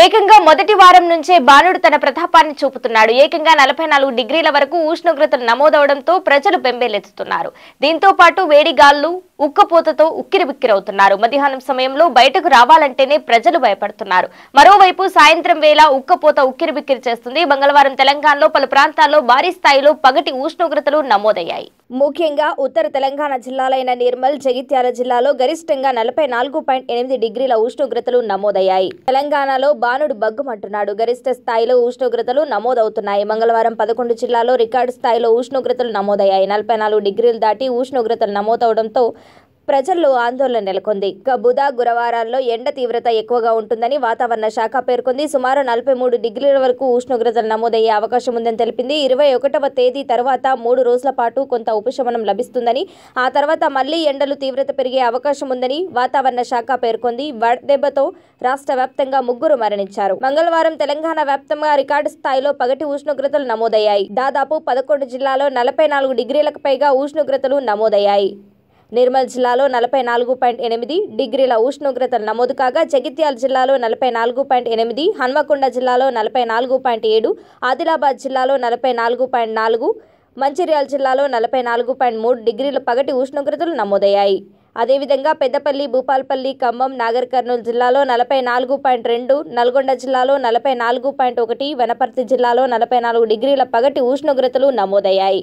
ఏకంగా మొదటి వారం నుంచే బాణుడు తన ప్రతాపాన్ని చూపుతున్నాడు ఏకంగా నలభై నాలుగు డిగ్రీల వరకు ఉష్ణోగ్రతలు నమోదవడంతో ప్రజలు బెంబేలెత్తుతున్నారు దీంతో పాటు వేడి గాళ్లు ఉక్కపోతతో ఉక్కిరిబిక్కిరవుతున్నారు మధ్యాహ్నం సమయంలో బయటకు రావాలంటేనే ప్రజలు భయపడుతున్నారు మరోవైపు సాయంత్రం వేళ ఉక్కపోత బిక్కిరి చేస్తుంది మంగళవారం తెలంగాణలో పలు ప్రాంతాల్లో భారీ స్థాయిలో పగటి ఉష్ణోగ్రతలు నమోదయ్యాయి ముఖ్యంగా ఉత్తర తెలంగాణ జిల్లాలైన నిర్మల్ జగిత్యాల జిల్లాలో గరిష్టంగా నలభై నాలుగు పాయింట్ ఎనిమిది డిగ్రీల ఉష్ణోగ్రతలు నమోదయ్యాయి తెలంగాణలో బానుడు బగ్గుమంటున్నాడు గరిష్ట స్థాయిలో ఉష్ణోగ్రతలు నమోదవుతున్నాయి మంగళవారం పదకొండు జిల్లాల్లో రికార్డు స్థాయిలో ఉష్ణోగ్రతలు నమోదయ్యాయి నలభై నాలుగు డిగ్రీలు దాటి ఉష్ణోగ్రతలు నమోదవడంతో ప్రజల్లో ఆందోళన నెలకొంది బుధ గురవారాల్లో ఎండ తీవ్రత ఎక్కువగా ఉంటుందని వాతావరణ శాఖ పేర్కొంది సుమారు నలభై మూడు డిగ్రీల వరకు ఉష్ణోగ్రతలు నమోదయ్యే అవకాశం ఉందని తెలిపింది ఇరవై ఒకటవ తేదీ తర్వాత మూడు రోజుల పాటు కొంత ఉపశమనం లభిస్తుందని ఆ తర్వాత మళ్లీ ఎండలు తీవ్రత పెరిగే అవకాశం ఉందని వాతావరణ శాఖ పేర్కొంది వడదెబ్బతో రాష్ట్ర వ్యాప్తంగా ముగ్గురు మరణించారు మంగళవారం తెలంగాణ వ్యాప్తంగా రికార్డు స్థాయిలో పగటి ఉష్ణోగ్రతలు నమోదయ్యాయి దాదాపు పదకొండు జిల్లాలో నలభై నాలుగు డిగ్రీలకు పైగా ఉష్ణోగ్రతలు నమోదయ్యాయి నిర్మల్ జిల్లాలో నలభై నాలుగు పాయింట్ ఎనిమిది డిగ్రీల ఉష్ణోగ్రతలు నమోదు కాగా జగిత్యాల జిల్లాలో నలభై నాలుగు పాయింట్ ఎనిమిది హన్మకొండ జిల్లాలో నలభై నాలుగు పాయింట్ ఏడు ఆదిలాబాద్ జిల్లాలో నలభై నాలుగు పాయింట్ నాలుగు మంచిర్యాల జిల్లాలో నలభై నాలుగు పాయింట్ మూడు డిగ్రీల పగటి ఉష్ణోగ్రతలు నమోదయ్యాయి అదేవిధంగా పెద్దపల్లి భూపాల్పల్లి ఖమ్మం నాగర్ కర్నూలు జిల్లాలో నలభై నాలుగు పాయింట్ రెండు నల్గొండ జిల్లాలో నలభై నాలుగు పాయింట్ ఒకటి వనపర్తి జిల్లాలో నలభై నాలుగు డిగ్రీల పగటి ఉష్ణోగ్రతలు నమోదయ్యాయి